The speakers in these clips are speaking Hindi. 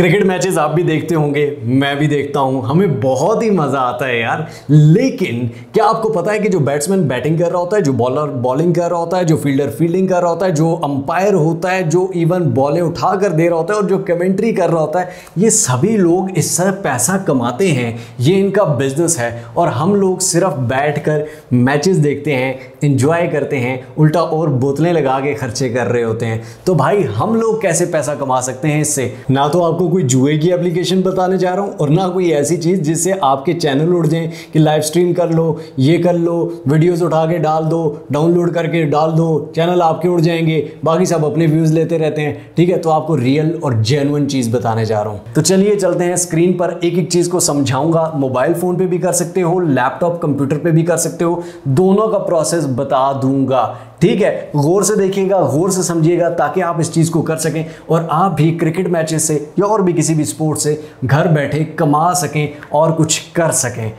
क्रिकेट मैचेस आप भी देखते होंगे मैं भी देखता हूं हमें बहुत ही मज़ा आता है यार लेकिन क्या आपको पता है कि जो बैट्समैन बैटिंग कर रहा होता है जो बॉलर बॉलिंग कर रहा होता है जो फील्डर फील्डिंग कर रहा होता है जो अंपायर होता है जो इवन बॉलें उठा कर दे रहा होता है और जो कमेंट्री कर रहा होता है ये सभी लोग इससे पैसा कमाते हैं ये इनका बिजनेस है और हम लोग सिर्फ बैठ कर मैचेस देखते हैं इंजॉय करते हैं उल्टा और बोतलें लगा के खर्चे कर रहे होते हैं तो भाई हम लोग कैसे पैसा कमा सकते हैं इससे ना तो आपको कोई जुए की एप्लीकेशन बताने जा रहा हूँ और ना कोई ऐसी चीज़ जिससे आपके चैनल उड़ जाएँ कि लाइव स्ट्रीम कर लो ये कर लो वीडियोज़ उठा के डाल दो डाउनलोड करके डाल दो चैनल आपके उड़ जाएंगे बाकी सब अपने व्यूज़ लेते रहते हैं ठीक है तो आपको रियल और जेनुअन चीज़ बताने जा रहा हूँ तो चलिए चलते हैं स्क्रीन पर एक एक चीज़ को समझाऊँगा मोबाइल फ़ोन पर भी कर सकते हो लैपटॉप कंप्यूटर पर भी कर सकते हो दोनों का प्रोसेस बता दूंगा ठीक है गौर से देखिएगा गौर से समझिएगा ताकि आप इस चीज़ को कर सकें और आप भी क्रिकेट मैचेस से या और भी किसी भी स्पोर्ट से घर बैठे कमा सकें और कुछ कर सकें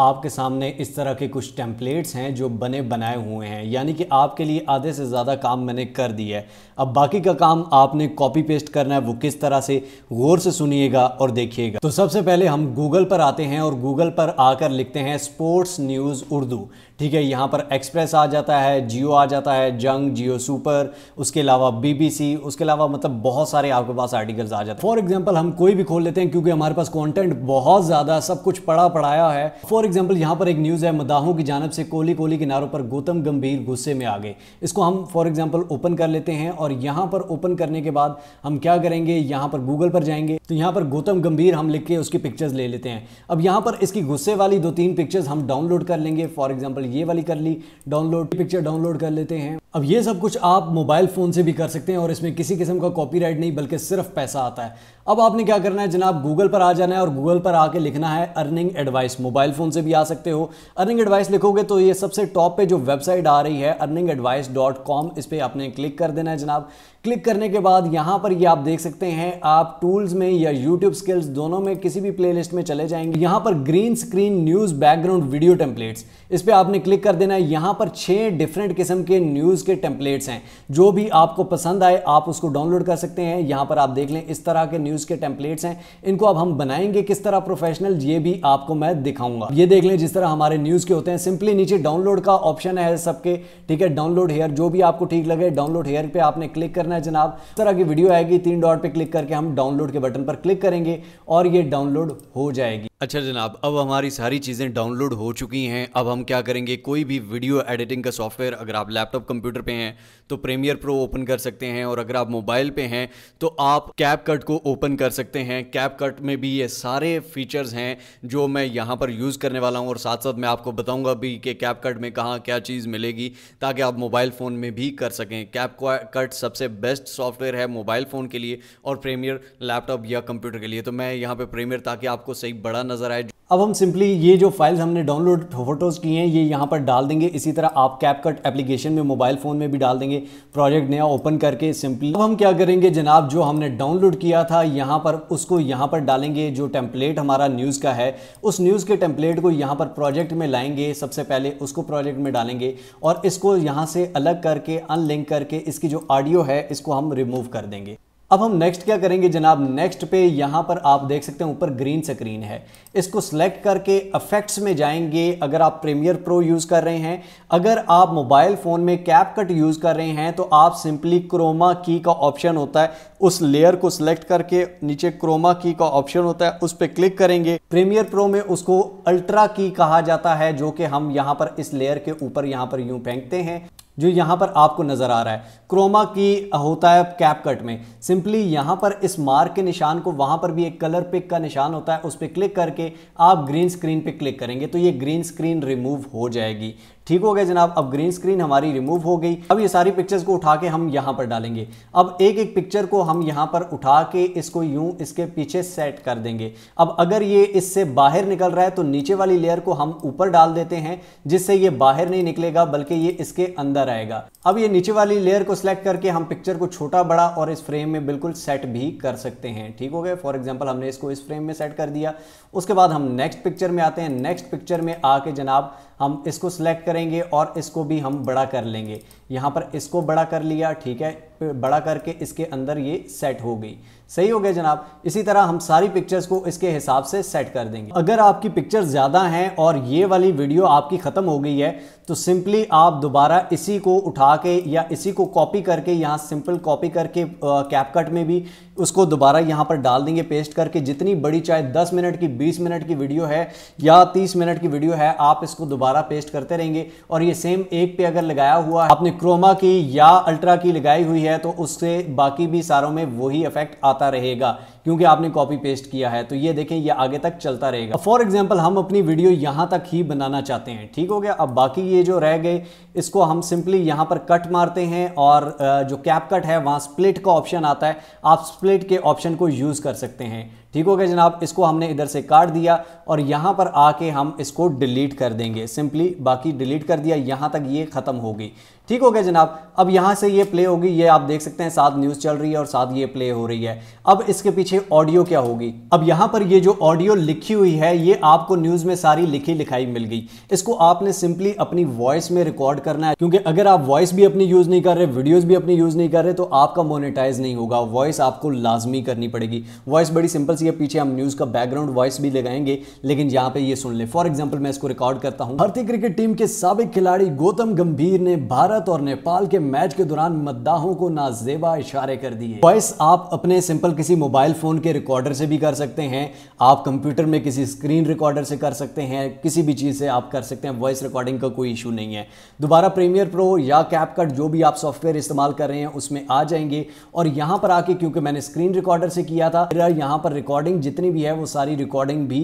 आपके सामने इस तरह के कुछ टेम्पलेट्स हैं जो बने बनाए हुए हैं यानी कि आपके लिए आधे से ज़्यादा काम मैंने कर दिया है अब बाकी का काम आपने कॉपी पेस्ट करना है वो किस तरह से गौर से सुनिएगा और देखिएगा तो सबसे पहले हम गूगल पर आते हैं और गूगल पर आकर लिखते हैं स्पोर्ट्स न्यूज़ उर्दू ठीक है यहाँ पर एक्सप्रेस आ जाता है जियो आ जाता है जंग जियो सुपर उसके अलावा बी उसके अलावा मतलब बहुत सारे आपके पास आर्टिकल्स आ जाते हैं फॉर एग्जाम्पल हम कोई भी खोल लेते हैं क्योंकि हमारे पास कॉन्टेंट बहुत ज़्यादा सब कुछ पड़ा पढ़ाया है फॉर एग्जाम्पल यहाँ पर एक न्यूज़ है मदाहों की जानब से कोहली कोहली के नारों पर गौतम गंभीर गुस्से में आ गए इसको हम फॉर एग्जाम्पल ओपन कर लेते हैं और यहाँ पर ओपन करने के बाद हम क्या करेंगे यहाँ पर गूगल पर जाएंगे तो यहाँ पर गौतम गंभीर हम लिख के उसकी पिक्चर्स ले लेते हैं अब यहाँ पर इसकी गुस्से वाली दो तीन पिक्चर्स हम डाउनलोड कर लेंगे फॉर एग्जाम्पल ये वाली कर ली डाउनलोड पिक्चर डाउनलोड कर लेते हैं अब ये सब कुछ आप मोबाइल फ़ोन से भी कर सकते हैं और इसमें किसी किस्म का कॉपीराइट नहीं बल्कि सिर्फ पैसा आता है अब आपने क्या करना है जनाब गूगल पर आ जाना है और गूगल पर आके लिखना है अर्निंग एडवाइस मोबाइल फ़ोन से भी आ सकते हो अर्निंग एडवाइस लिखोगे तो ये सबसे टॉप पे जो वेबसाइट आ रही है अर्निंग एडवाइस डॉट कॉम इस पर आपने क्लिक कर देना है जनाब क्लिक करने के बाद यहाँ पर ये आप देख सकते हैं आप टूल्स में या यूट्यूब स्किल्स दोनों में किसी भी प्लेलिस्ट में चले जाएंगे यहाँ पर green screen news background video templates इस पर आपने क्लिक कर देना है यहाँ पर छः डिफरेंट किस्म के न्यूज़ उसके टेम्पलेट्स हैं जो भी आपको पसंद आए आप उसको डाउनलोड कर सकते हैं यहाँ पर आप देख लें इस तरह के न्यूज़ के टेम्पलेट्स हैं इनको अब हम बनाएंगे किस तरह प्रोफेशनल ये भी आपको मैं दिखाऊंगा ये देख लें जिस तरह हमारे न्यूज़ के होते हैं सिंपली नीचे डाउनलोड का ऑप्शन है सबके ठीक है डाउनलोड हेयर जो भी आपको ठीक लगे डाउनलोड हेयर पर आपने क्लिक करना है जनाब इस तरह की वीडियो आएगी तीन डॉट पर क्लिक करके हम डाउनलोड के बटन पर क्लिक करेंगे और ये डाउनलोड हो जाएगी अच्छा जनाब अब हमारी सारी चीज़ें डाउनलोड हो चुकी हैं अब हम क्या करेंगे कोई भी वीडियो एडिटिंग का सॉफ्टवेयर अगर आप लैपटॉप कंप्यूटर कंप्यूटर पे हैं तो प्रीमियर प्रो ओपन कर सकते हैं और अगर आप मोबाइल पे हैं तो आप कैप कट को ओपन कर सकते हैं कैप कट में भी ये सारे फीचर्स हैं जो मैं यहाँ पर यूज़ करने वाला हूँ और साथ साथ मैं आपको बताऊँगा भी कि कैप कट में कहाँ क्या चीज़ मिलेगी ताकि आप मोबाइल फ़ोन में भी कर सकें कैप कट सबसे बेस्ट सॉफ्टवेयर है मोबाइल फ़ोन के लिए और प्रीमियर लैपटॉप या कंप्यूटर के लिए तो मैं यहाँ पर प्रीमियर ताकि आपको सही बड़ा नज़र आए अब हम सिंपली ये जो फाइल्स हमने डाउनलोड फोटोज़ की हैं ये यहाँ पर डाल देंगे इसी तरह आप कैप कट एप्लीकेशन में मोबाइल फ़ोन में भी डाल देंगे प्रोजेक्ट नया ओपन करके सिंपली अब हम क्या करेंगे जनाब जो हमने डाउनलोड किया था यहाँ पर उसको यहाँ पर डालेंगे जो टेम्पलेट हमारा न्यूज़ का है उस न्यूज़ के टेम्पलेट को यहाँ पर प्रोजेक्ट में लाएंगे सबसे पहले उसको प्रोजेक्ट में डालेंगे और इसको यहाँ से अलग करके अनलिंक करके इसकी जो ऑडियो है इसको हम रिमूव कर देंगे अब हम नेक्स्ट क्या करेंगे जनाब नेक्स्ट पे यहाँ पर आप देख सकते हैं ऊपर ग्रीन स्क्रीन है इसको सिलेक्ट करके अफेक्ट्स में जाएंगे अगर आप प्रीमियर प्रो यूज़ कर रहे हैं अगर आप मोबाइल फ़ोन में कैप कट यूज़ कर रहे हैं तो आप सिंपली क्रोमा की का ऑप्शन होता है उस लेयर को सिलेक्ट करके नीचे क्रोमा की का ऑप्शन होता है उस पर क्लिक करेंगे प्रीमियर प्रो में उसको अल्ट्रा की कहा जाता है जो कि हम यहाँ पर इस लेयर के ऊपर यहाँ पर यूँ फेंकते हैं जो यहां पर आपको नज़र आ रहा है क्रोमा की होता है कैप कट में सिंपली यहां पर इस मार्क के निशान को वहां पर भी एक कलर पिक का निशान होता है उस पर क्लिक करके आप ग्रीन स्क्रीन पे क्लिक करेंगे तो ये ग्रीन स्क्रीन रिमूव हो जाएगी ठीक हो गया जनाब अब ग्रीन स्क्रीन हमारी रिमूव हो गई अब ये सारी पिक्चर्स को उठा के हम यहाँ पर डालेंगे अब एक एक पिक्चर को हम यहाँ पर उठा के इसको यूं इसके पीछे सेट कर देंगे अब अगर ये इससे बाहर निकल रहा है तो नीचे वाली लेयर को हम ऊपर डाल देते हैं जिससे ये बाहर नहीं निकलेगा बल्कि ये इसके अंदर आएगा अब ये नीचे वाली लेयर को सिलेक्ट करके हम पिक्चर को छोटा बड़ा और इस फ्रेम में बिल्कुल सेट भी कर सकते हैं ठीक हो गया फॉर एग्जाम्पल हमने इसको इस फ्रेम में सेट कर दिया उसके बाद हम नेक्स्ट पिक्चर में आते हैं नेक्स्ट पिक्चर में आके जनाब हम इसको सिलेक्ट करेंगे और इसको भी हम बड़ा कर लेंगे यहाँ पर इसको बड़ा कर लिया ठीक है बड़ा करके इसके अंदर ये सेट हो गई सही हो गया जनाब इसी तरह हम सारी पिक्चर्स को इसके हिसाब से सेट कर देंगे अगर आपकी पिक्चर ज़्यादा हैं और ये वाली वीडियो आपकी ख़त्म हो गई है तो सिंपली आप दोबारा इसी को उठा के या इसी को कॉपी करके यहाँ सिंपल कॉपी करके कैपकट में भी उसको दोबारा यहाँ पर डाल देंगे पेस्ट करके जितनी बड़ी चाहे 10 मिनट की 20 मिनट की वीडियो है या 30 मिनट की वीडियो है आप इसको दोबारा पेस्ट करते रहेंगे और ये सेम एक पे अगर लगाया हुआ है आपने क्रोमा की या अल्ट्रा की लगाई हुई है तो उससे बाकी भी सारों में वही इफेक्ट आता आता रहेगा क्योंकि आपने कॉपी पेस्ट किया है तो ये देखें ये आगे तक चलता रहेगा फॉर एग्जाम्पल हम अपनी वीडियो यहाँ तक ही बनाना चाहते हैं ठीक हो गया अब बाकी ये जो रह गए इसको हम सिंपली यहाँ पर कट मारते हैं और जो कैप कट है वहाँ स्प्लिट का ऑप्शन आता है आप स्प्लिट के ऑप्शन को यूज़ कर सकते हैं ठीक हो गया जनाब इसको हमने इधर से काट दिया और यहाँ पर आके हम इसको डिलीट कर देंगे सिंपली बाकी डिलीट कर दिया यहाँ तक ये ख़त्म हो गई ठीक हो गया जनाब अब यहाँ से ये प्ले होगी ये आप देख सकते हैं साथ न्यूज़ चल रही है और साथ ये प्ले हो रही है अब इसके पीछे पीछे ऑडियो क्या होगी अब यहां पर ये जो ऑडियो लिखी हुई है ये आपको न्यूज़ में सारी लिखी लिखाई मिल गई इसको आपने सिंपली अपनी वॉइस में रिकॉर्ड करना है क्योंकि अगर आप वॉइस भी अपनी यूज़ नहीं कर रहे वीडियोज़ भी अपनी यूज़ नहीं कर रहे तो आपका मोनिटाइज नहीं होगा वॉइस आपको लाजमी करनी पड़ेगी वॉइस बड़ी सिंपल सी है पीछे हम न्यूज़ का बैकग्राउंड वॉइस भी लगाएंगे लेकिन यहाँ पे ये सुन ले फॉर एग्जाम्पल मैं इसको रिकॉर्ड करता हूँ भारतीय क्रिकेट टीम के सबक खिलाड़ी गौतम गंभीर ने भारत और नेपाल के मैच के दौरान मद्दाहों को नाजेबा इशारे कर दिए वॉइस आप अपने सिंपल किसी मोबाइल फ़ोन के रिकॉर्डर से भी कर सकते हैं आप कंप्यूटर में किसी स्क्रीन रिकॉर्डर से कर सकते हैं किसी भी चीज़ से आप कर सकते हैं वॉइस रिकॉर्डिंग का कोई इशू नहीं है दोबारा प्रीमियर प्रो या कैपकट जो भी आप सॉफ्टवेयर इस्तेमाल कर रहे हैं उसमें आ जाएंगे और यहाँ पर आके क्योंकि मैंने स्क्रीन रिकॉर्डर से किया था यहाँ पर रिकॉर्डिंग जितनी भी है वो सारी रिकॉर्डिंग भी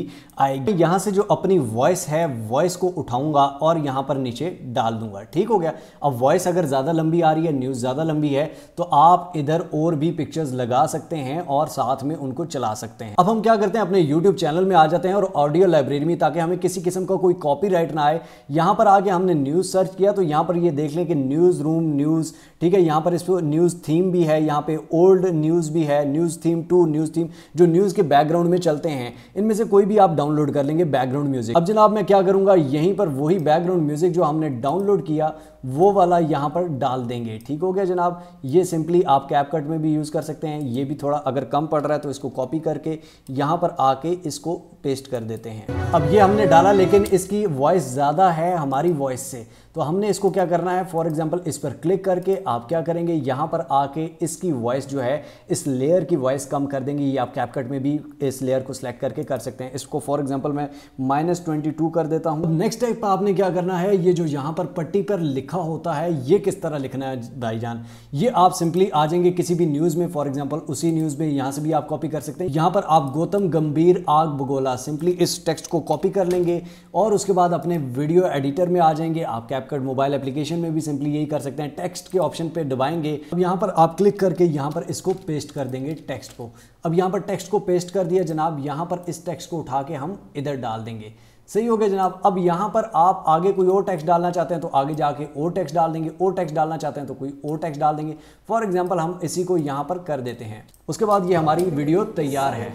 आएगी यहाँ से जो अपनी वॉइस है वॉइस को उठाऊंगा और यहाँ पर नीचे डाल दूंगा ठीक हो गया अब वॉइस अगर ज़्यादा लंबी आ रही है न्यूज़ ज़्यादा लंबी है तो आप इधर और भी पिक्चर्स लगा सकते हैं और साथ में उनको चला सकते हैं अब हम क्या करते हैं अपने यूट्यूब चैनल में आ जाते हैं और ऑडियो लाइब्रेरी में ताकि हमें किसी किस्म का को कोई कॉपी राइट ना आए यहाँ पर आगे हमने न्यूज़ सर्च किया तो यहाँ पर ये देख लें कि न्यूज़ रूम न्यूज़ ठीक है यहाँ पर इस न्यूज़ थीम भी है यहाँ पर ओल्ड न्यूज़ भी है news theme two news theme जो न्यूज़ के बैकग्राउंड में चलते हैं इनमें से कोई भी आप डाउनलोड कर लेंगे बैकग्राउंड म्यूज़िक अब जनाब मैं क्या करूँगा यहीं पर वही बैकग्राउंड म्यूज़िक जो हमने डाउनलोड किया वो वाला यहाँ पर डाल देंगे ठीक हो गया जनाब ये सिंपली आप कैप कट में भी यूज़ कर सकते हैं ये भी थोड़ा अगर कम पड़ रहा है तो इसको कॉपी करके यहाँ पर आके इसको पेस्ट कर देते हैं अब ये हमने डाला लेकिन इसकी वॉइस ज़्यादा है हमारी वॉइस से तो हमने इसको क्या करना है फॉर एग्जाम्पल इस पर क्लिक करके आप क्या करेंगे यहाँ पर आके इसकी वॉइस जो है इस लेयर की वॉइस कम कर देंगे ये आप कैपकट में भी इस लेयर को सिलेक्ट करके कर सकते हैं इसको फॉर एग्जाम्पल मैं माइनस ट्वेंटी टू कर देता हूँ नेक्स्ट टाइप आपने क्या करना है ये जो यहाँ पर पट्टी पर लिख लिखा होता है ये किस तरह लिखना है भाईजान ये आप सिंपली आ जाएंगे किसी भी न्यूज़ में फॉर एग्जाम्पल उसी न्यूज़ में यहां से भी आप कॉपी कर सकते हैं यहां पर आप गौतम गंभीर आग भगोला सिंपली इस टेक्स्ट को कॉपी कर लेंगे और उसके बाद अपने वीडियो एडिटर में आ जाएंगे आप कैपकट मोबाइल एप्लीकेशन में भी सिंपली यही कर सकते हैं टेक्स्ट के ऑप्शन पर दबाएंगे अब यहां पर आप क्लिक करके यहां पर इसको पेस्ट कर देंगे टेक्स्ट को अब यहां पर टेक्स्ट को पेस्ट कर दिया जनाब यहां पर इस टेक्स्ट को उठा के हम इधर डाल देंगे सही हो गया जनाब अब यहाँ पर आप आगे कोई और टैक्स डालना चाहते हैं तो आगे जाके और टैक्स डाल देंगे और टैक्स डालना चाहते हैं तो कोई और टैक्स डाल देंगे फॉर एग्जाम्पल हम इसी को यहाँ पर कर देते हैं उसके बाद ये हमारी वीडियो तैयार है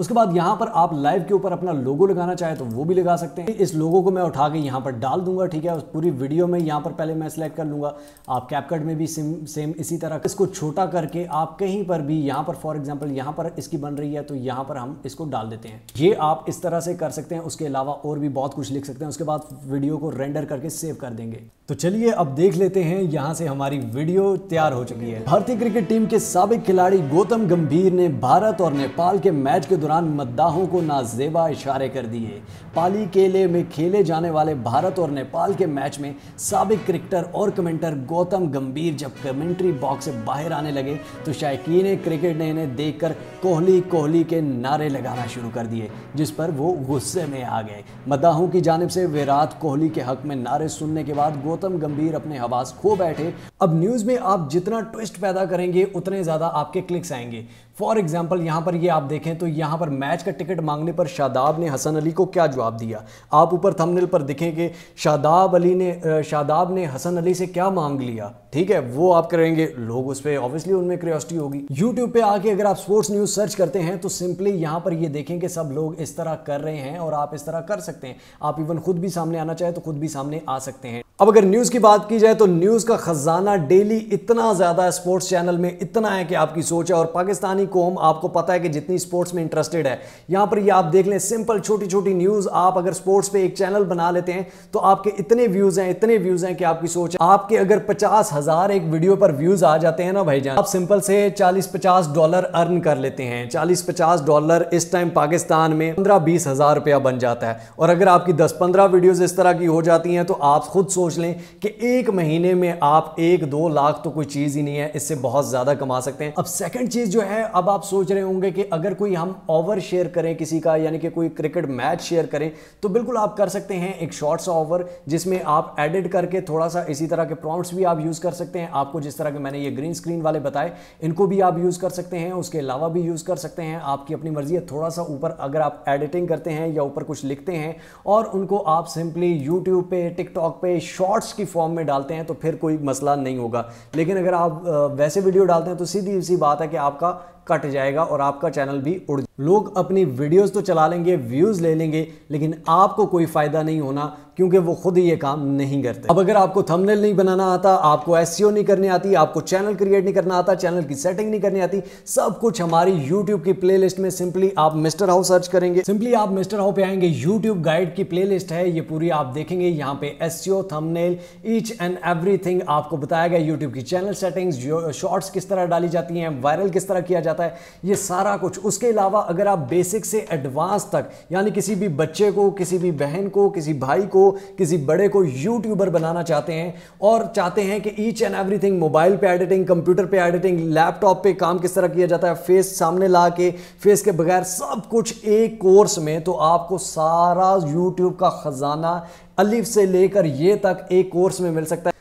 उसके बाद यहाँ पर आप लाइव के ऊपर अपना लोगो लगाना चाहे तो वो भी लगा सकते हैं इस लोगो को मैं उठा के यहाँ पर डाल दूंगा ठीक है उस पूरी वीडियो में यहाँ पर पहले मैं सेलेक्ट कर लूंगा आप कैपकट में भी सेम सेम इसी तरह इसको छोटा करके आप कहीं पर भी यहाँ पर फॉर एग्जाम्पल यहाँ पर इसकी बन रही है तो यहाँ पर हम इसको डाल देते हैं ये आप इस तरह से कर सकते हैं उसके अलावा और भी बहुत कुछ लिख सकते हैं उसके बाद वीडियो को रेंडर करके सेव कर देंगे तो चलिए अब देख लेते हैं यहाँ से हमारी वीडियो तैयार हो चुकी है भारतीय क्रिकेट टीम के सबक खिलाड़ी गौतम गंभीर ने भारत और नेपाल के मैच के दौरान मद्दाहों को नाजेबा इशारे कर दिए पाली केले में खेले जाने वाले भारत और नेपाल के मैच में सबक क्रिकेटर और कमेंटर गौतम गंभीर जब कमेंट्री बॉक्स से बाहर आने लगे तो शायकीन क्रिकेट ने इन्हें देख कोहली कोहली के नारे लगाना शुरू कर दिए जिस पर वो गुस्से में आ गए मद्दाहों की जानब से विराट कोहली के हक में नारे सुनने के बाद गौतम गंभीर अपने आवाज खो बैठे अब न्यूज़ में आप जितना ट्विस्ट पैदा करेंगे उतने ज़्यादा आपके क्लिक्स आएंगे फॉर एग्जाम्पल यहां पर ये आप देखें तो यहां पर मैच का टिकट मांगने पर शादाब ने हसन अली को क्या जवाब दिया आप ऊपर थंबनेल पर दिखेंगे शादाब अली ने शादाब ने हसन अली से क्या मांग लिया ठीक है वो आप करेंगे लोग उस पर ऑब्वियसली उनमें क्रियोसिटी होगी यूट्यूब पे आके अगर आप स्पोर्ट्स न्यूज़ सर्च करते हैं तो सिंपली यहां पर ये देखें कि सब लोग इस तरह कर रहे हैं और आप इस तरह कर सकते हैं आप इवन खुद भी सामने आना चाहे तो खुद भी सामने आ सकते हैं अब अगर न्यूज़ की बात की जाए तो न्यूज़ का ख़जाना डेली इतना ज़्यादा स्पोर्ट्स चैनल में इतना है कि आपकी सोच है और पाकिस्तानी कौम आपको पता है कि जितनी स्पोर्ट्स में इंटरेस्टेड है यहाँ पर ये आप देख लें सिंपल छोटी छोटी न्यूज़ आप अगर स्पोर्ट्स पे एक चैनल बना लेते हैं तो आपके इतने व्यूज़ हैं इतने व्यूज़ हैं कि आपकी सोच है आपके अगर पचास हज़ार एक वीडियो पर व्यूज़ आ जाते हैं ना भाई आप सिंपल से चालीस पचास डॉलर अर्न कर लेते हैं चालीस पचास डॉलर इस टाइम पाकिस्तान में पंद्रह बीस हज़ार रुपया बन जाता है और अगर आपकी दस पंद्रह वीडियोज़ इस तरह की हो जाती हैं तो आप खुद सोच सोच लें कि एक महीने में आप एक दो लाख तो कोई चीज़ ही नहीं है इससे बहुत ज़्यादा कमा सकते हैं अब सेकंड चीज़ जो है अब आप सोच रहे होंगे कि अगर कोई हम ओवर शेयर करें किसी का यानी कि कोई क्रिकेट मैच शेयर करें तो बिल्कुल आप कर सकते हैं एक शॉर्ट सा ओवर जिसमें आप एडिट करके थोड़ा सा इसी तरह के प्रॉम्प्ट्स भी आप यूज़ कर सकते हैं आपको जिस तरह के मैंने ये ग्रीन स्क्रीन वाले बताए इनको भी आप यूज़ कर सकते हैं उसके अलावा भी यूज़ कर सकते हैं आपकी अपनी मर्जी है थोड़ा सा ऊपर अगर आप एडिटिंग करते हैं या ऊपर कुछ लिखते हैं और उनको आप सिंपली यूट्यूब पे टिकटॉक पे शॉर्ट्स की फॉर्म में डालते हैं तो फिर कोई मसला नहीं होगा लेकिन अगर आप वैसे वीडियो डालते हैं तो सीधी सी बात है कि आपका कट जाएगा और आपका चैनल भी उड़ लोग अपनी वीडियोस तो चला लेंगे व्यूज़ ले लेंगे लेकिन आपको कोई फ़ायदा नहीं होना क्योंकि वो खुद ही ये काम नहीं करते अब अगर आपको थंबनेल नहीं बनाना आता आपको एस e नहीं करनी आती आपको चैनल क्रिएट नहीं करना आता चैनल की सेटिंग नहीं करनी आती सब कुछ हमारी यूट्यूब की प्ले में सिंपली आप मिस्टर हाउ सर्च करेंगे सिंपली आप मिस्टर हाउ पे आएंगे यूट्यूब गाइड की प्ले है ये पूरी आप देखेंगे यहाँ पे S thumbnail each and every आपको बताया गया यूट्यूब की चैनल सेटिंग्स शॉर्ट्स किस तरह डाली जाती हैं वायरल किस तरह किया जाता जाता है ये सारा कुछ उसके अलावा अगर आप बेसिक से एडवांस तक यानी किसी भी बच्चे को किसी भी बहन को किसी भाई को किसी बड़े को यूट्यूबर बनाना चाहते हैं और चाहते हैं कि ईच एंड एवरीथिंग मोबाइल पे एडिटिंग कंप्यूटर पे एडिटिंग लैपटॉप पे काम किस तरह किया जाता है फेस सामने ला के फेस के बगैर सब कुछ एक कोर्स में तो आपको सारा यूट्यूब का ख़जाना अलिफ से लेकर ये तक एक कोर्स में मिल सकता है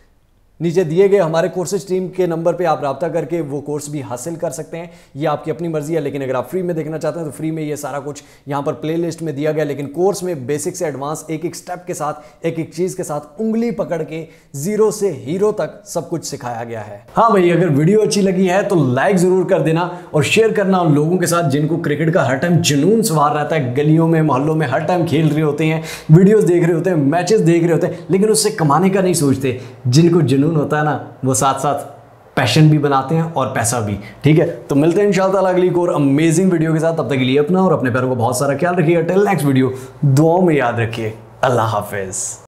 नीचे दिए गए हमारे कोर्सेज टीम के नंबर पे आप रब्ता करके वो कोर्स भी हासिल कर सकते हैं ये आपकी अपनी मर्जी है लेकिन अगर आप फ्री में देखना चाहते हैं तो फ्री में ये सारा कुछ यहाँ पर प्लेलिस्ट में दिया गया लेकिन कोर्स में बेसिक से एडवांस एक एक स्टेप के साथ एक एक चीज़ के साथ उंगली पकड़ के जीरो से हीरो तक सब कुछ सिखाया गया है हाँ भाई अगर वीडियो अच्छी लगी है तो लाइक ज़रूर कर देना और शेयर करना उन लोगों के साथ जिनको क्रिकेट का हर टाइम जुनून सवार रहता है गलियों में मोहल्लों में हर टाइम खेल रहे होते हैं वीडियोज़ देख रहे होते हैं मैचेस देख रहे होते हैं लेकिन उससे कमाने का नहीं सोचते जिनको जुनून जुनून होता है ना वो साथ साथ पैशन भी बनाते हैं और पैसा भी ठीक है तो मिलते हैं इंशाल्लाह अगली और अमेजिंग वीडियो के साथ तब तक के लिए अपना और अपने पैरों को बहुत सारा ख्याल रखिए टिल नेक्स्ट वीडियो दुआओं में याद रखिए अल्लाह हाफिज़